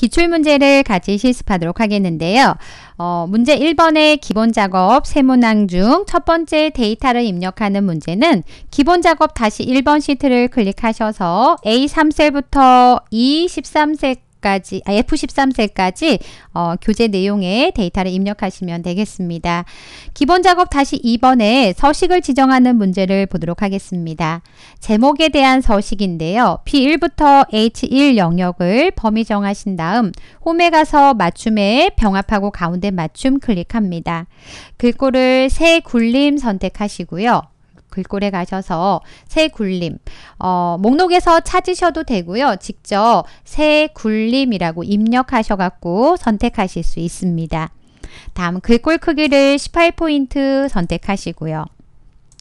기출문제를 같이 실습하도록 하겠는데요. 어, 문제 1번의 기본작업 세문항 중 첫 번째 데이터를 입력하는 문제는 기본작업 다시 1번 시트를 클릭하셔서 A3셀부터 E13셀 F16까지, 아, f 1 3세까지 어, 교재 내용에 데이터를 입력하시면 되겠습니다. 기본 작업 다시 2번에 서식을 지정하는 문제를 보도록 하겠습니다. 제목에 대한 서식인데요. B1부터 H1 영역을 범위 정하신 다음 홈에 가서 맞춤에 병합하고 가운데 맞춤 클릭합니다. 글꼴을 새 굴림 선택하시고요. 글꼴에 가셔서 새 굴림 어, 목록에서 찾으셔도 되고요. 직접 새 굴림이라고 입력하셔 갖고 선택하실 수 있습니다. 다음 글꼴 크기를 18포인트 선택하시고요.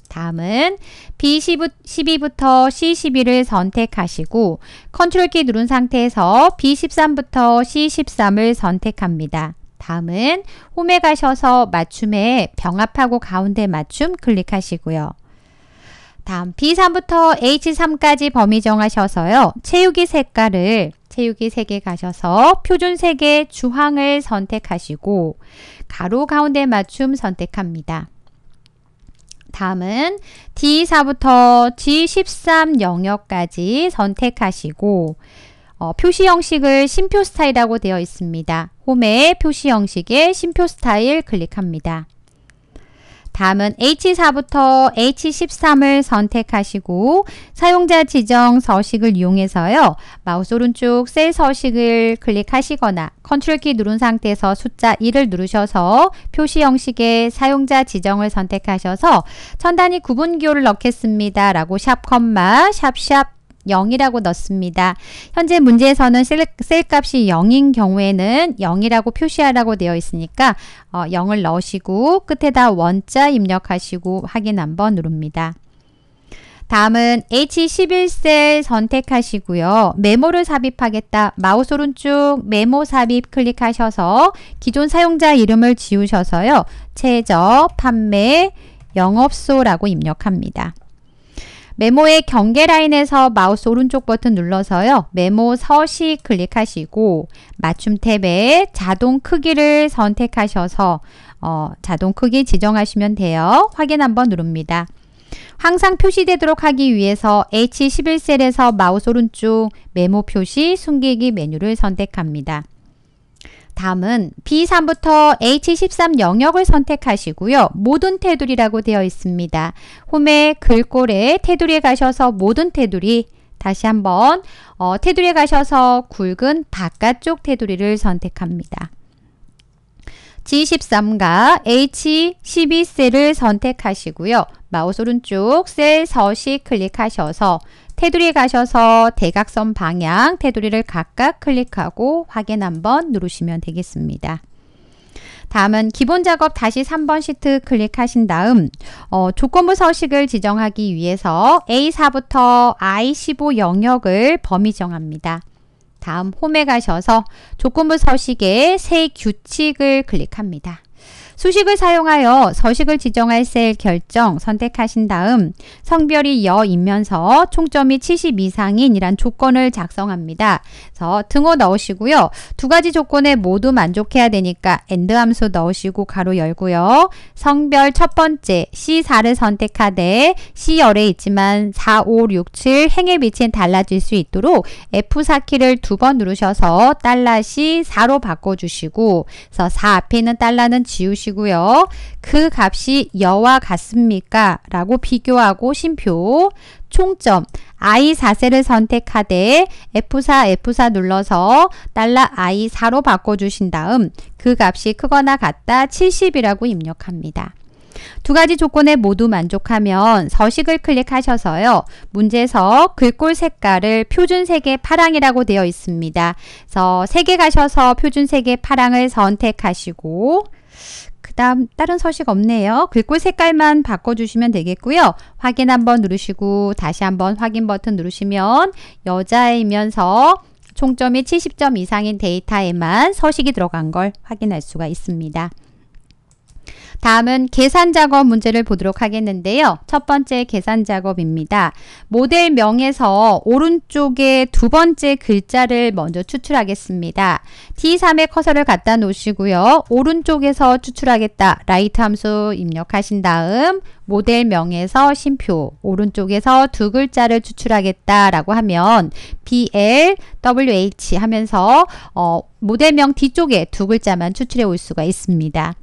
다음은 B12부터 C12를 선택하시고 컨트롤 키 누른 상태에서 B13부터 C13을 선택합니다. 다음은 홈에 가셔서 맞춤에 병합하고 가운데 맞춤 클릭하시고요. 다음 B3부터 H3까지 범위 정하셔서요. 채우기 색깔을 채우기 3개 가셔서 표준 색의 주황을 선택하시고 가로 가운데 맞춤 선택합니다. 다음은 D4부터 G13 영역까지 선택하시고 어, 표시 형식을 심표 스타일이라고 되어 있습니다. 홈에 표시 형식의 심표 스타일 클릭합니다. 다음은 H4부터 H13을 선택하시고 사용자 지정 서식을 이용해서요. 마우스 오른쪽 셀 서식을 클릭하시거나 컨트롤 키 누른 상태에서 숫자 1을 누르셔서 표시 형식의 사용자 지정을 선택하셔서 천단위 구분기호를 넣겠습니다. 라고 샵 컴마 샵샵 0이라고 넣습니다. 현재 문제에서는 셀, 셀 값이 0인 경우에는 0이라고 표시하라고 되어 있으니까 어, 0을 넣으시고 끝에다 원자 입력하시고 확인 한번 누릅니다. 다음은 H11셀 선택하시고요. 메모를 삽입하겠다. 마우스 오른쪽 메모 삽입 클릭하셔서 기존 사용자 이름을 지우셔서요. 최저, 판매, 영업소라고 입력합니다. 메모의 경계 라인에서 마우스 오른쪽 버튼 눌러서요. 메모 서식 클릭하시고 맞춤 탭에 자동 크기를 선택하셔서 어, 자동 크기 지정하시면 돼요. 확인 한번 누릅니다. 항상 표시되도록 하기 위해서 H11셀에서 마우스 오른쪽 메모 표시 숨기기 메뉴를 선택합니다. 다음은 B3부터 H13 영역을 선택하시고요. 모든 테두리라고 되어 있습니다. 홈의 글꼴에 테두리에 가셔서 모든 테두리 다시 한번 어, 테두리에 가셔서 굵은 바깥쪽 테두리를 선택합니다. G13과 H12셀을 선택하시고요. 마우스 오른쪽 셀 서식 클릭하셔서 테두리에 가셔서 대각선 방향 테두리를 각각 클릭하고 확인 한번 누르시면 되겠습니다. 다음은 기본 작업 다시 3번 시트 클릭하신 다음 어, 조건부 서식을 지정하기 위해서 A4부터 I15 영역을 범위 정합니다. 다음 홈에 가셔서 조건부 서식의 새 규칙을 클릭합니다. 수식을 사용하여 서식을 지정할 셀 결정 선택하신 다음 성별이 여이면서 총점이 70 이상인 이란 조건을 작성합니다. 그래서 등호 넣으시고요. 두 가지 조건에 모두 만족해야 되니까 a n 함수 넣으시고 가로 열고요. 성별 첫 번째 C4를 선택하되 C열에 있지만 4, 5, 6, 7 행의 위치는 달라질 수 있도록 F4키를 두 번 누르셔서 달러 C4로 바꿔주시고 그래서 4 앞에 있는 달러는 지우시고 보시고요. 그 값이 여와 같습니까? 라고 비교하고 심표 총점 i4세를 선택하되 F4 F4 눌러서 달러 i4로 바꿔주신 다음 그 값이 크거나 같다 70이라고 입력합니다. 두 가지 조건에 모두 만족하면 서식을 클릭하셔서요. 문제에서 글꼴 색깔을 표준색의 파랑이라고 되어 있습니다. 그래서 색에 가셔서 표준색의 파랑을 선택하시고 그 다음 다른 소식 없네요. 글꼴 색깔만 바꿔주시면 되겠고요. 확인 한번 누르시고 다시 한번 확인 버튼 누르시면 여자이면서 총점이 70점 이상인 데이터에만 서식이 들어간 걸 확인할 수가 있습니다. 다음은 계산 작업 문제를 보도록 하겠는데요. 첫 번째 계산 작업입니다. 모델명에서 오른쪽에 두 번째 글자를 먼저 추출하겠습니다. t 3의 커서를 갖다 놓으시고요. 오른쪽에서 추출하겠다. 라이트 함수 입력하신 다음 모델명에서 심표, 오른쪽에서 두 글자를 추출하겠다라고 하면 BL, WH 하면서 어, 모델명 뒤쪽에 두 글자만 추출해 올 수가 있습니다.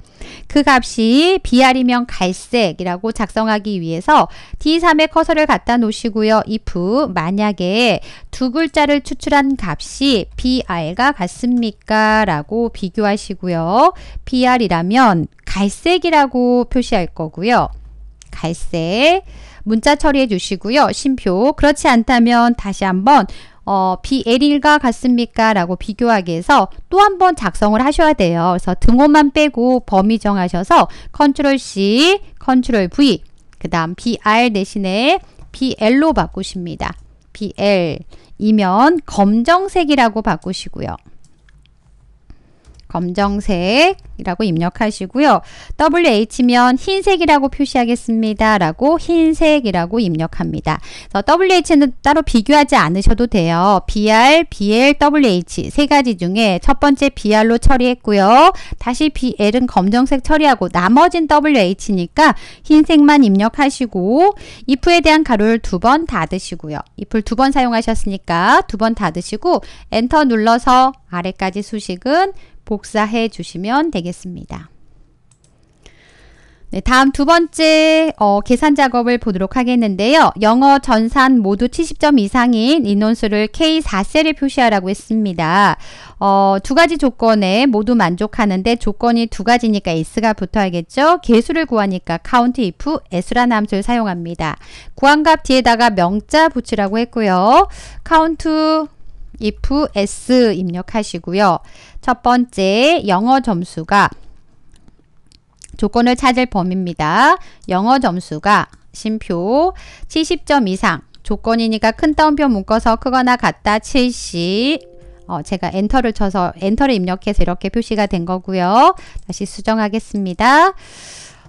그 값이 BR이면 갈색이라고 작성하기 위해서 d 3의 커서를 갖다 놓으시고요. if 만약에 두 글자를 추출한 값이 BR과 같습니까? 라고 비교하시고요. BR이라면 갈색이라고 표시할 거고요. 갈색 문자 처리해 주시고요. 심표 그렇지 않다면 다시 한번 어, BL과 같습니까? 라고 비교하기 위해서 또 한 번 작성을 하셔야 돼요. 그래서 등호만 빼고 범위 정하셔서 컨트롤 C, 컨트롤 V, 그 다음 BR 대신에 BL로 바꾸십니다. BL이면 검정색이라고 바꾸시고요. 검정색이라고 입력하시고요. WH면 흰색이라고 표시하겠습니다. 라고 흰색이라고 입력합니다. WH는 따로 비교하지 않으셔도 돼요. BR, BL, WH 세 가지 중에 첫 번째 BR로 처리했고요. 다시 BL은 검정색 처리하고 나머진 WH니까 흰색만 입력하시고 if에 대한 가로를 두 번 닫으시고요. if를 두 번 사용하셨으니까 두 번 닫으시고 엔터 눌러서 아래까지 수식은 복사해 주시면 되겠습니다. 네, 다음 두 번째 어, 계산 작업을 보도록 하겠는데요. 영어 전산 모두 70점 이상인 인원수를 K4셀에 표시하라고 했습니다. 어, 두 가지 조건에 모두 만족하는데 조건이 두 가지니까 s가 붙어야겠죠. 개수를 구하니까 count if s라는 함수를 사용합니다. 구한 값 뒤에다가 명자 붙이라고 했고요. count if s 입력하시고요. 첫 번째 영어 점수가 조건을 찾을 범위입니다. 영어 점수가 심표 70점 이상 조건이니까 큰 따옴표 묶어서 크거나 같다 70 어, 제가 엔터를 쳐서 엔터를 입력해서 이렇게 표시가 된 거고요. 다시 수정하겠습니다.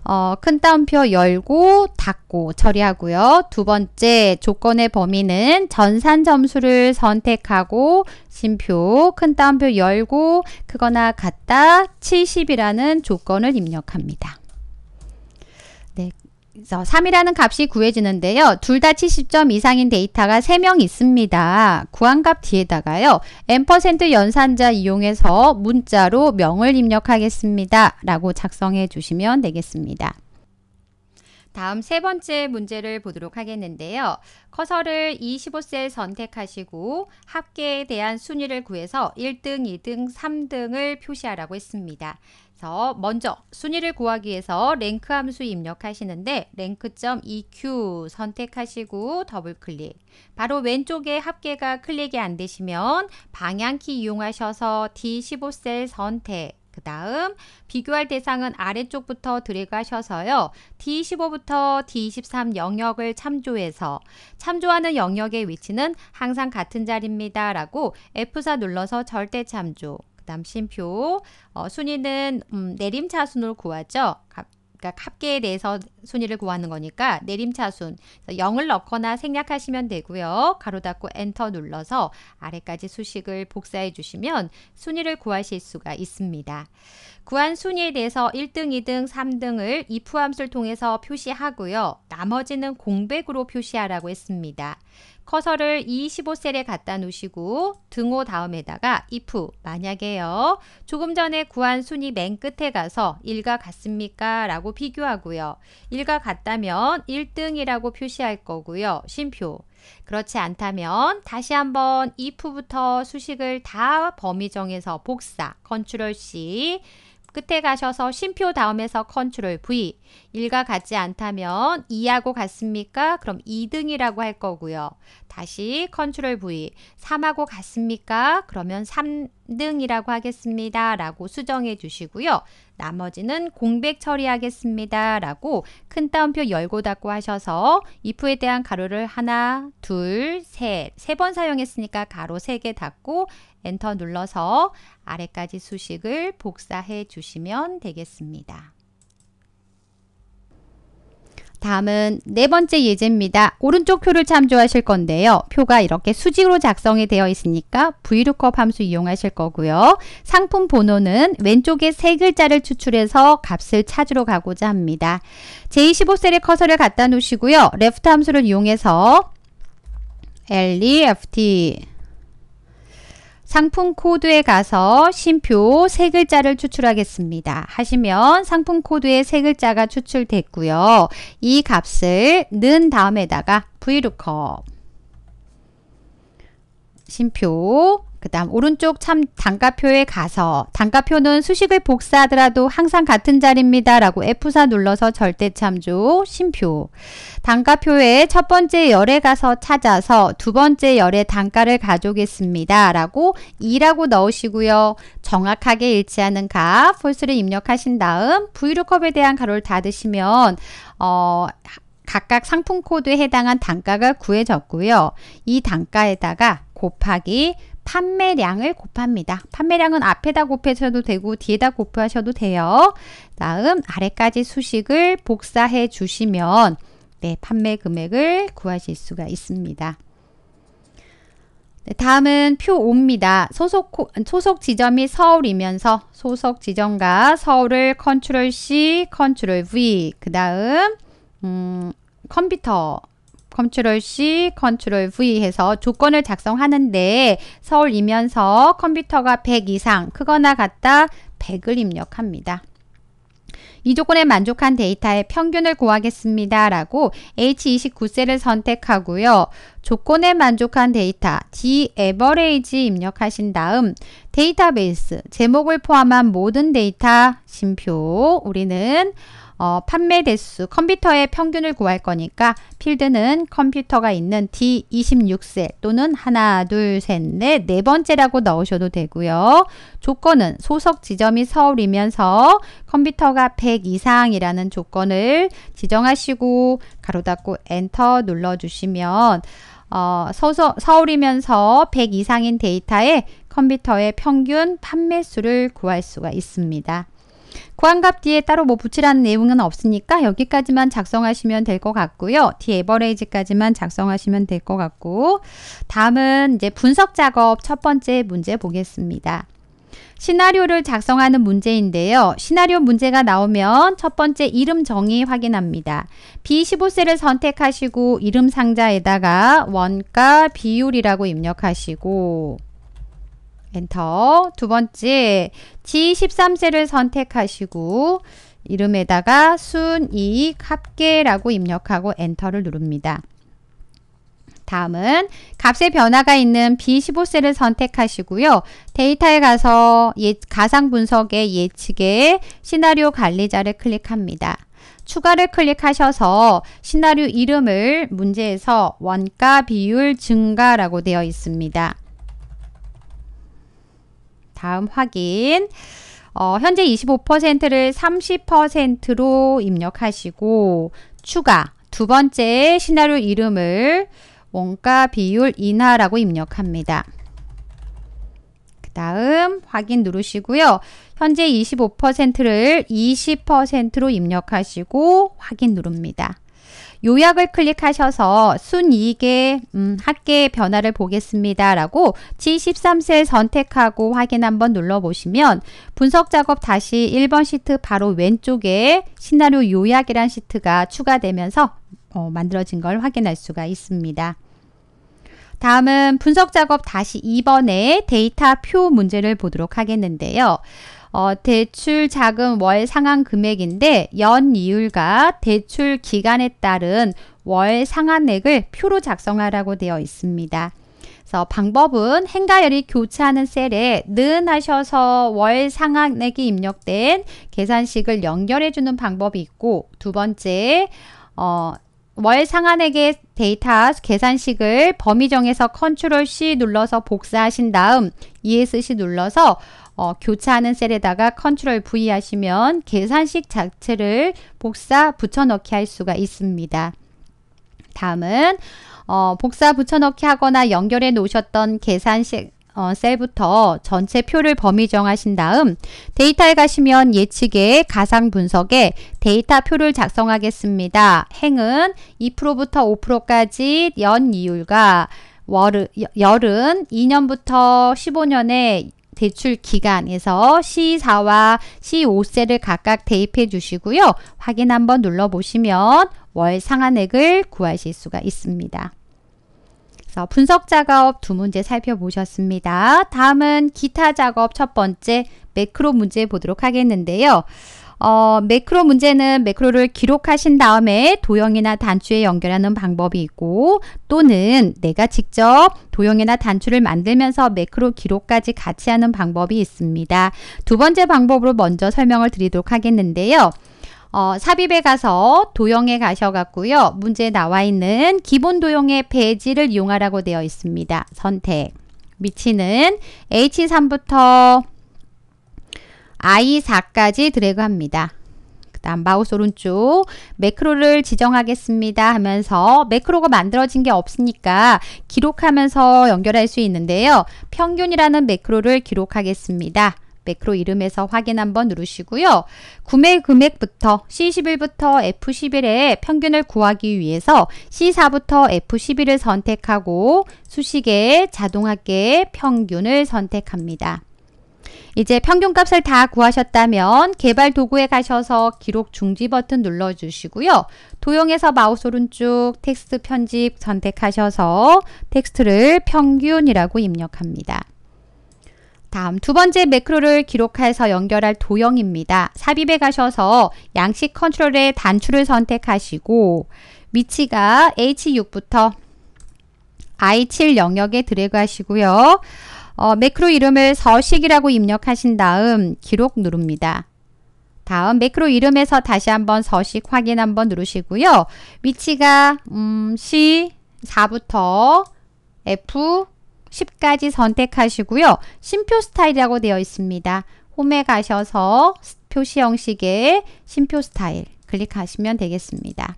어, 큰 따옴표 열고 닫고 처리하고요. 두 번째 조건의 범위는 전산 점수를 선택하고 심표 큰 따옴표 열고 크거나 같다 70이라는 조건을 입력합니다. 네, 그래서 3이라는 값이 구해지는데요. 둘 다 70점 이상인 데이터가 3명 있습니다. 구한값 뒤에다가요. n% 연산자 이용해서 문자로 명을 입력하겠습니다. 라고 작성해 주시면 되겠습니다. 다음 세 번째 문제를 보도록 하겠는데요. 커서를 25셀 선택하시고 합계에 대한 순위를 구해서 1등, 2등, 3등을 표시하라고 했습니다. 그래서 먼저 순위를 구하기 위해서 랭크 함수 입력하시는데 랭크 EQ 선택하시고 더블 클릭 바로 왼쪽에 합계가 클릭이 안 되시면 방향키 이용하셔서 D15셀 선택 그 다음 비교할 대상은 아래쪽부터 드래그하셔서요. D15부터 D23 영역을 참조해서 참조하는 영역의 위치는 항상 같은 자리입니다. 라고 F4 눌러서 절대 참조 남심표 어, 순위는 음, 내림차순으로 구하죠. 그러니까 합계에 대해서 순위를 구하는 거니까 내림차순 0을 넣거나 생략하시면 되고요. 가로 닫고 엔터 눌러서 아래까지 수식을 복사해 주시면 순위를 구하실 수가 있습니다. 구한 순위에 대해서 1등, 2등, 3등을 if 함수를 통해서 표시하고요. 나머지는 공백으로 표시하라고 했습니다. 커서를 E15셀에 갖다 놓으시고 등호 다음에다가 if 만약에요. 조금 전에 구한 순위 맨 끝에 가서 1과 같습니까? 라고 비교하고요. 1과 같다면 1등이라고 표시할 거고요. 심표. 그렇지 않다면 다시 한번 if부터 수식을 다 범위 정해서 복사 컨트롤 C 끝에 가셔서 쉼표 다음에서 컨트롤 V 1과 같지 않다면 2하고 같습니까? 그럼 2등이라고 할 거고요. 다시 컨트롤 V 3하고 같습니까? 그러면 3, 등이라고 하겠습니다. 라고 수정해 주시고요. 나머지는 공백 처리하겠습니다. 라고 큰 따옴표 열고 닫고 하셔서 if에 대한 가로를 하나, 둘, 셋, 세 번 사용했으니까 가로 세 개 닫고 엔터 눌러서 아래까지 수식을 복사해 주시면 되겠습니다. 다음은 네 번째 예제입니다. 오른쪽 표를 참조하실 건데요. 표가 이렇게 수직으로 작성이 되어 있으니까 VLOOKUP 함수 이용하실 거고요. 상품 번호는 왼쪽에 세 글자를 추출해서 값을 찾으러 가고자 합니다. j 1 5셀에 커서를 갖다 놓으시고요. left 함수를 이용해서 LEFT 상품 코드에 가서 심표 세 글자를 추출하겠습니다. 하시면 상품 코드에 세 글자가 추출됐고요. 이 값을 넣은 다음에다가 vlookup 심표 그 다음 오른쪽 참 단가표에 가서 단가표는 수식을 복사하더라도 항상 같은 자리입니다. 라고 F4 눌러서 절대참조 심표 단가표에첫 번째 열에 가서 찾아서 두 번째 열에 단가를 가져오겠습니다. 라고 2라고 넣으시고요. 정확하게 일치하는 값홀수를 입력하신 다음 브이로 o k 에 대한 가로를 닫으시면 어, 각각 상품 코드에 해당한 단가가 구해졌고요. 이 단가에다가 곱하기 판매량을 곱합니다. 판매량은 앞에다 곱해셔도 되고 뒤에다 곱하셔도 돼요. 다음 아래까지 수식을 복사해 주시면 네, 판매 금액을 구하실 수가 있습니다. 네, 다음은 표 5입니다. 소속, 소속 지점이 서울이면서 소속 지점과 서울을 컨트롤 C, 컨트롤 V 그 다음 음, 컴퓨터 컨트롤 C, 컨트롤 V 해서 조건을 작성하는데 서울이면서 컴퓨터가 100 이상 크거나 같다 100을 입력합니다. 이 조건에 만족한 데이터의 평균을 구하겠습니다. 라고 H29셀을 선택하고요. 조건에 만족한 데이터 D-Average 입력하신 다음 데이터베이스 제목을 포함한 모든 데이터 심표 우리는 어, 판매 대수 컴퓨터의 평균을 구할 거니까 필드는 컴퓨터가 있는 D26셀 또는 하나 둘셋넷네 번째라고 넣으셔도 되고요. 조건은 소속 지점이 서울이면서 컴퓨터가 100 이상이라는 조건을 지정하시고 가로 닫고 엔터 눌러주시면 어, 서서, 서울이면서 100 이상인 데이터에 컴퓨터의 평균 판매수를 구할 수가 있습니다. 구한값 뒤에 따로 뭐 붙이라는 내용은 없으니까 여기까지만 작성하시면 될 것 같고요. 디에버레이지까지만 작성하시면 될 것 같고 다음은 이제 분석 작업 첫 번째 문제 보겠습니다. 시나리오를 작성하는 문제인데요. 시나리오 문제가 나오면 첫 번째 이름 정의 확인합니다. B15셀을 선택하시고 이름 상자에다가 원가 비율이라고 입력하시고 엔터. 두 번째, G13셀을 선택하시고 이름에다가 순이익 합계라고 입력하고 엔터를 누릅니다. 다음은 값의 변화가 있는 B15셀을 선택하시고요. 데이터에 가서 예, 가상 분석의 예측에 시나리오 관리자를 클릭합니다. 추가를 클릭하셔서 시나리오 이름을 문제에서 원가 비율 증가라고 되어 있습니다. 다음 확인. 어, 현재 25%를 30%로 입력하시고 추가 두 번째 시나리오 이름을 원가 비율 인하라고 입력합니다. 그 다음 확인 누르시고요. 현재 25%를 20%로 입력하시고 확인 누릅니다. 요약을 클릭하셔서 순이익의 음, 합계 변화를 보겠습니다. 라고 G13셀 선택하고 확인 한번 눌러보시면 분석 작업 다시 1번 시트 바로 왼쪽에 시나리오 요약이란 시트가 추가되면서 어, 만들어진 걸 확인할 수가 있습니다. 다음은 분석 작업 다시 2번의 데이터 표 문제를 보도록 하겠는데요. 어, 대출 자금 월 상한 금액인데 연 이율과 대출 기간에 따른 월 상한액을 표로 작성하라고 되어 있습니다. 그래서 방법은 행가열이 교차하는 셀에 는 하셔서 월 상한액이 입력된 계산식을 연결해 주는 방법이 있고 두 번째 어, 월 상한액의 데이터 계산식을 범위 정해서 컨트롤 C 눌러서 복사하신 다음 ESC 눌러서 어, 교차하는 셀에다가 컨트롤 V 하시면 계산식 자체를 복사 붙여넣기 할 수가 있습니다. 다음은 어, 복사 붙여넣기 하거나 연결해 놓으셨던 계산식 어, 셀부터 전체 표를 범위 정하신 다음 데이터에 가시면 예측의 가상 분석에 데이터 표를 작성하겠습니다. 행은 2%부터 5%까지 연 이율과 월 열은 2년부터 15년에 대출 기간에서 C4와 C5세를 각각 대입해 주시고요. 확인 한번 눌러보시면 월 상한액을 구하실 수가 있습니다. 그래서 분석 작업 두 문제 살펴보셨습니다. 다음은 기타 작업 첫 번째 매크로 문제 보도록 하겠는데요. 어, 매크로 문제는 매크로를 기록하신 다음에 도형이나 단추에 연결하는 방법이 있고 또는 내가 직접 도형이나 단추를 만들면서 매크로 기록까지 같이 하는 방법이 있습니다. 두 번째 방법으로 먼저 설명을 드리도록 하겠는데요. 어, 삽입에 가서 도형에 가셔갖고요. 문제에 나와 있는 기본 도형의 배지를 이용하라고 되어 있습니다. 선택. 위치는 H3부터 i4까지 드래그 합니다. 그 다음 마우스 오른쪽 매크로를 지정하겠습니다 하면서 매크로가 만들어진 게 없으니까 기록하면서 연결할 수 있는데요. 평균이라는 매크로를 기록하겠습니다. 매크로 이름에서 확인 한번 누르시고요. 구매 금액부터 C11부터 F11의 평균을 구하기 위해서 C4부터 F11을 선택하고 수식의 자동합계 평균을 선택합니다. 이제 평균값을 다 구하셨다면 개발 도구에 가셔서 기록 중지 버튼 눌러주시고요. 도형에서 마우스 오른쪽 텍스트 편집 선택하셔서 텍스트를 평균이라고 입력합니다. 다음 두 번째 매크로를 기록해서 연결할 도형입니다. 삽입에 가셔서 양식 컨트롤의 단추를 선택하시고 위치가 H6부터 I7 영역에 드래그 하시고요. 어, 매크로 이름을 서식이라고 입력하신 다음 기록 누릅니다. 다음 매크로 이름에서 다시 한번 서식 확인 한번 누르시고요. 위치가 음, C4부터 F10까지 선택하시고요. 심표 스타일이라고 되어 있습니다. 홈에 가셔서 표시 형식의 심표 스타일 클릭하시면 되겠습니다.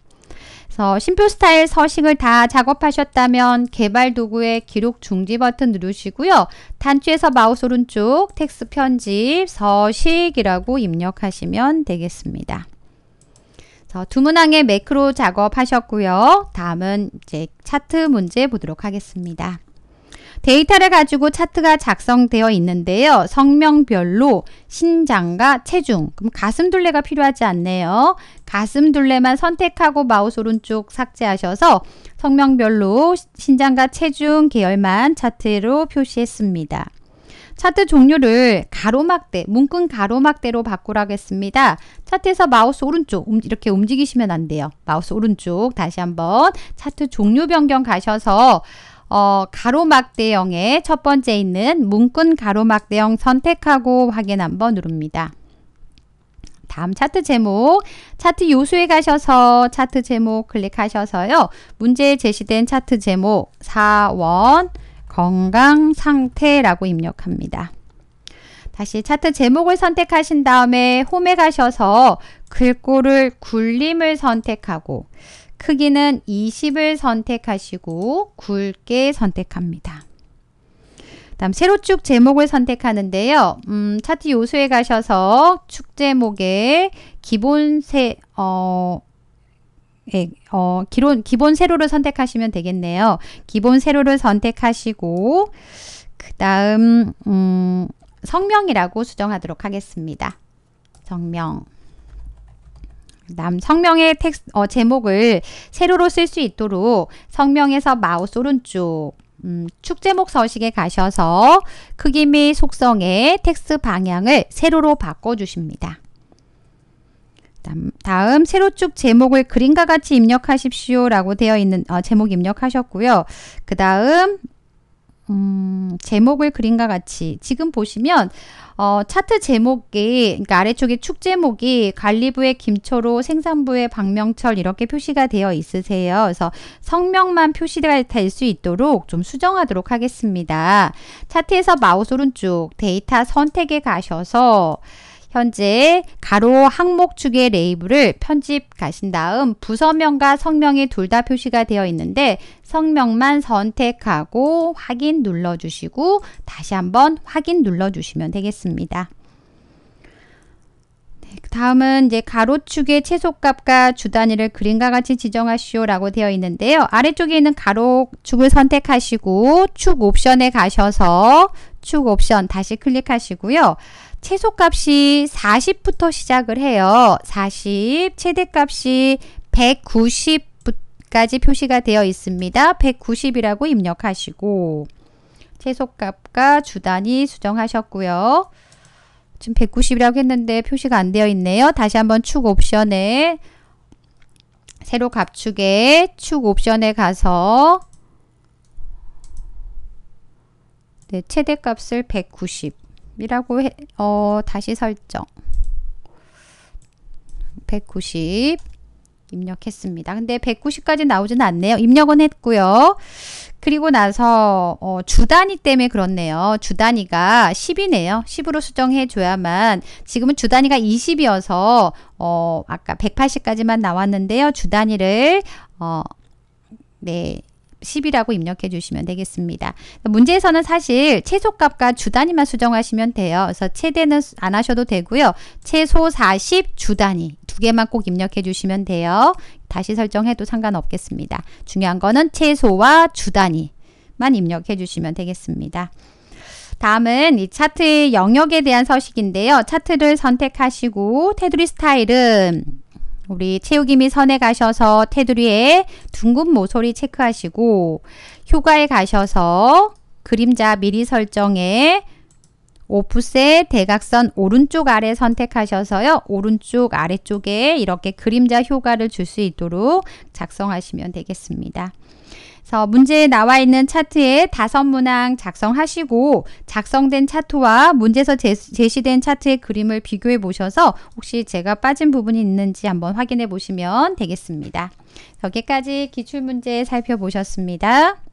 그래서 심표 스타일 서식을 다 작업하셨다면 개발 도구의 기록 중지 버튼 누르시고요. 단추에서 마우스 오른쪽 텍스 편집 서식이라고 입력하시면 되겠습니다. 두 문항의 매크로 작업하셨고요. 다음은 이제 차트 문제 보도록 하겠습니다. 데이터를 가지고 차트가 작성되어 있는데요. 성명별로 신장과 체중, 그럼 가슴둘레가 필요하지 않네요. 가슴둘레만 선택하고 마우스 오른쪽 삭제하셔서 성명별로 신장과 체중 계열만 차트로 표시했습니다. 차트 종류를 가로막대, 문근 가로막대로 바꾸라겠습니다. 차트에서 마우스 오른쪽 음, 이렇게 움직이시면 안 돼요. 마우스 오른쪽 다시 한번 차트 종류 변경 가셔서 어, 가로막 대형의 첫 번째 있는 문근 가로막 대형 선택하고 확인 한번 누릅니다. 다음 차트 제목, 차트 요소에 가셔서 차트 제목 클릭하셔서요. 문제에 제시된 차트 제목 4원 건강 상태라고 입력합니다. 다시 차트 제목을 선택하신 다음에 홈에 가셔서 글꼴을 굴림을 선택하고 크기는 20을 선택하시고 굵게 선택합니다. 다음 세로축 제목을 선택하는데요. 음, 차트 요소에 가셔서 축 제목의 기본 세, 어, 예, 어, 기본, 기본 세로를 선택하시면 되겠네요. 기본 세로를 선택하시고, 그 다음, 음, 성명이라고 수정하도록 하겠습니다. 성명. 그 다음 성명의 텍스, 어, 제목을 세로로 쓸 수 있도록 성명에서 마우스 오른쪽 음, 축제목 서식에 가셔서 크기 및 속성의 텍스 방향을 세로로 바꿔주십니다. 다음, 다음 세로축 제목을 그림과 같이 입력하십시오 라고 되어 있는 어, 제목 입력하셨고요. 그 다음 음, 제목을 그림과 같이 지금 보시면 어, 차트 제목이 그러니까 아래쪽에 축 제목이 관리부의 김초로 생산부의 박명철 이렇게 표시가 되어 있으세요. 그래서 성명만 표시가 될 수 있도록 좀 수정하도록 하겠습니다. 차트에서 마우스 오른쪽 데이터 선택에 가셔서 현재 가로 항목축의 레이블을 편집 하신 다음 부서명과 성명이 둘 다 표시가 되어 있는데 성명만 선택하고 확인 눌러주시고 다시 한번 확인 눌러주시면 되겠습니다. 네, 그 다음은 이제 가로축의 최소값과 주단위를 그림과 같이 지정하시오 라고 되어 있는데요. 아래쪽에 있는 가로축을 선택하시고 축 옵션에 가셔서 축 옵션 다시 클릭하시고요. 최소값이 40부터 시작을 해요. 40, 최대값이 190까지 표시가 되어 있습니다. 190이라고 입력하시고 최소값과 주단위 수정하셨고요. 지금 190이라고 했는데 표시가 안 되어 있네요. 다시 한번 축 옵션에 새로 갑축에 축 옵션에 가서 네, 최대값을 190이라고 해, 어, 다시 설정 190 입력했습니다. 근데 190까지 나오진 않네요. 입력은 했고요. 그리고 나서 어, 주단위 때문에 그렇네요. 주단위가 10이네요. 10으로 수정해 줘야만 지금은 주단위가 20이어서 어, 아까 180까지만 나왔는데요. 주단위를 어, 네 10이라고 입력해 주시면 되겠습니다. 문제에서는 사실 최소값과 주단위만 수정하시면 돼요. 그래서 최대는 안 하셔도 되고요. 최소 40 주단위 두 개만 꼭 입력해 주시면 돼요. 다시 설정해도 상관없겠습니다. 중요한 거는 최소와 주단위만 입력해 주시면 되겠습니다. 다음은 이 차트의 영역에 대한 서식인데요. 차트를 선택하시고 테두리 스타일은 우리 채우기 및 선에 가셔서 테두리에 둥근 모서리 체크하시고 효과에 가셔서 그림자 미리 설정에 오프셋 대각선 오른쪽 아래 선택하셔서요. 오른쪽 아래쪽에 이렇게 그림자 효과를 줄 수 있도록 작성하시면 되겠습니다. 그래서 문제에 나와 있는 차트에 다섯 문항 작성하시고 작성된 차트와 문제에서 제시된 차트의 그림을 비교해 보셔서 혹시 제가 빠진 부분이 있는지 한번 확인해 보시면 되겠습니다. 여기까지 기출문제 살펴보셨습니다.